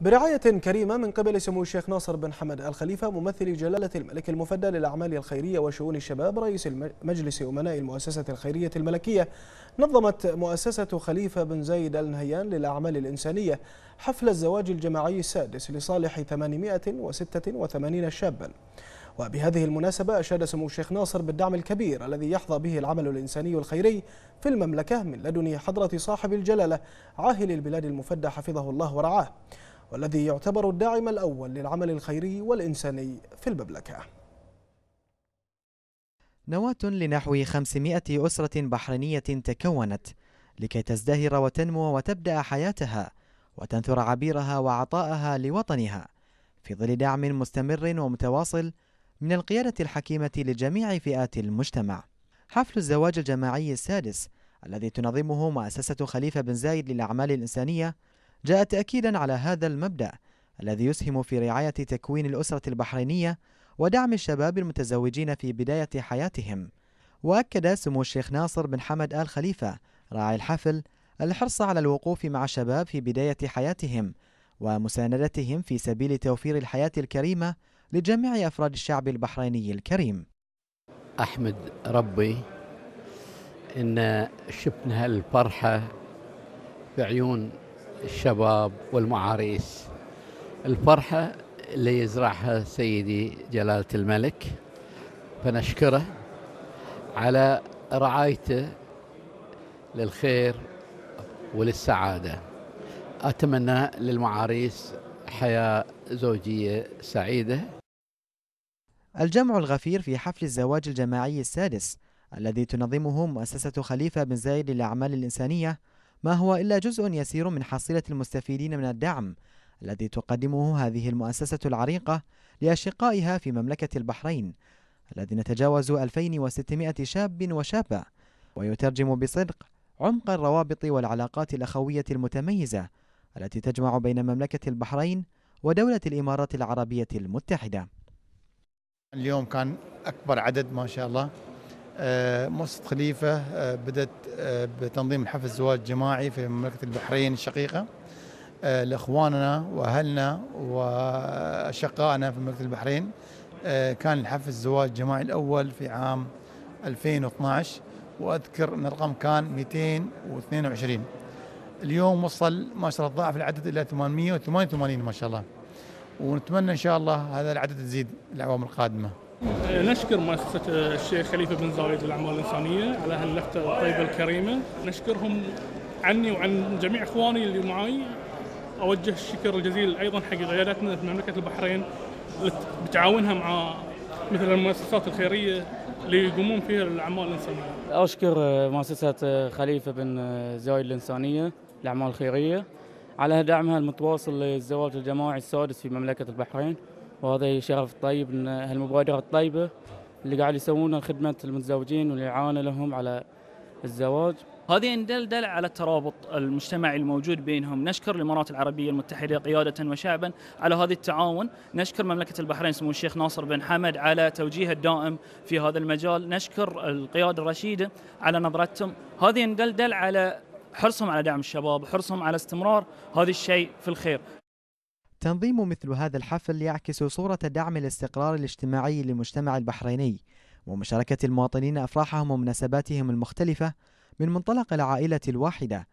برعاية كريمة من قبل سمو الشيخ ناصر بن حمد الخليفة ممثل جلالة الملك المفدى للأعمال الخيرية وشؤون الشباب رئيس مجلس أمناء المؤسسة الخيرية الملكية نظمت مؤسسة خليفة بن زايد آل نهيان للأعمال الإنسانية حفل الزواج الجماعي السادس لصالح 886 شابا وبهذه المناسبة أشاد سمو الشيخ ناصر بالدعم الكبير الذي يحظى به العمل الإنساني الخيري في المملكة من لدن حضرة صاحب الجلالة عاهل البلاد المفدى حفظه الله ورعاه والذي يعتبر الداعم الأول للعمل الخيري والإنساني في المملكة نواة لنحو 500 أسرة بحرينية تكونت لكي تزدهر وتنمو وتبدأ حياتها وتنثر عبيرها وعطاءها لوطنها في ظل دعم مستمر ومتواصل من القيادة الحكيمة لجميع فئات المجتمع حفل الزواج الجماعي السادس الذي تنظمه مؤسسة خليفة بن زايد للأعمال الإنسانية جاء تأكيدا على هذا المبدأ الذي يسهم في رعاية تكوين الأسرة البحرينية ودعم الشباب المتزوجين في بداية حياتهم وأكد سمو الشيخ ناصر بن حمد آل خليفة راعي الحفل الحرص على الوقوف مع الشباب في بداية حياتهم ومساندتهم في سبيل توفير الحياة الكريمة لجميع أفراد الشعب البحريني الكريم أحمد ربي إن شفنا الفرحة في عيون الشباب والمعاريس الفرحة اللي يزرعها سيدي جلالة الملك فنشكره على رعايته للخير وللسعادة أتمنى للمعاريس حياة زوجية سعيدة الجمع الغفير في حفل الزواج الجماعي السادس الذي تنظمه مؤسسة خليفة بن زايد للأعمال الإنسانية ما هو إلا جزء يسير من حصيلة المستفيدين من الدعم الذي تقدمه هذه المؤسسة العريقة لأشقائها في مملكة البحرين الذين تجاوزوا 2600 شاب وشابة ويترجم بصدق عمق الروابط والعلاقات الأخوية المتميزة التي تجمع بين مملكة البحرين ودولة الإمارات العربية المتحدة اليوم كان أكبر عدد ما شاء الله آه، مؤسسة خليفة آه، بدأت آه، بتنظيم حفل زواج جماعي في مملكة البحرين الشقيقة لإخواننا وأهلنا وأشقائنا في مملكة البحرين كان الحفل الزواج الجماعي الأول في عام 2012 وأذكر أن الرقم كان 222 اليوم وصل ما شاء الله ضاعف العدد إلى 888 ما شاء الله ونتمنى إن شاء الله هذا العدد يزيد الأعوام القادمة نشكر مؤسسة الشيخ خليفة بن زايد للأعمال الإنسانية على هاللفتة الطيبة الكريمة نشكرهم عني وعن جميع إخواني اللي معاي أوجه الشكر الجزيل أيضا حق قيادتنا في مملكة البحرين بتعاونها مع مثل المؤسسات الخيرية اللي يقومون فيها الأعمال الإنسانية أشكر مؤسسة خليفة بن زايد الإنسانية للأعمال الخيرية على دعمها المتواصل للزواج الجماعي السادس في مملكة البحرين وهذا شغف طيب ان هالمبادره الطيبه اللي قاعد يسوونها خدمه المتزوجين والاعانه لهم على الزواج. هذه ان دل دل على الترابط المجتمعي الموجود بينهم، نشكر الامارات العربيه المتحده قياده وشعبا على هذا التعاون، نشكر مملكه البحرين سمو الشيخ ناصر بن حمد على توجيهه الدائم في هذا المجال، نشكر القياده الرشيده على نظرتهم، هذه ان دل دل على حرصهم على دعم الشباب، حرصهم على استمرار هذا الشيء في الخير. تنظيم مثل هذا الحفل يعكس صورة دعم الاستقرار الاجتماعي للمجتمع البحريني ومشاركة المواطنين أفراحهم ومناسباتهم المختلفة من منطلق العائلة الواحدة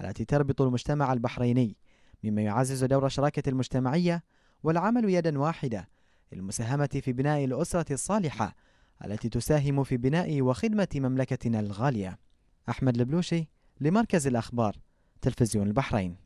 التي تربط المجتمع البحريني مما يعزز دور الشراكة المجتمعية والعمل يدا واحدة للمساهمة في بناء الأسرة الصالحة التي تساهم في بناء وخدمة مملكتنا الغالية أحمد البلوشي لمركز الأخبار تلفزيون البحرين